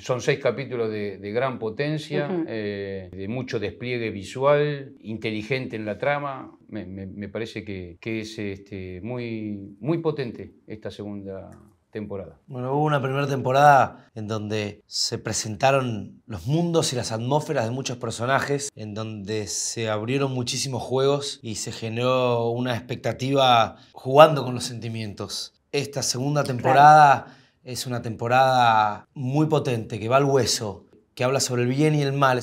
Son seis capítulos de, gran potencia, eh, de mucho despliegue visual, inteligente en la trama. Me, parece que, es este, muy, muy potente esta segunda temporada. Bueno, hubo una primera temporada en donde se presentaron los mundos y las atmósferas de muchos personajes, en donde se abrieron muchísimos juegos y se generó una expectativa jugando con los sentimientos. Esta segunda temporada... Es una temporada muy potente, que va al hueso, que habla sobre el bien y el mal.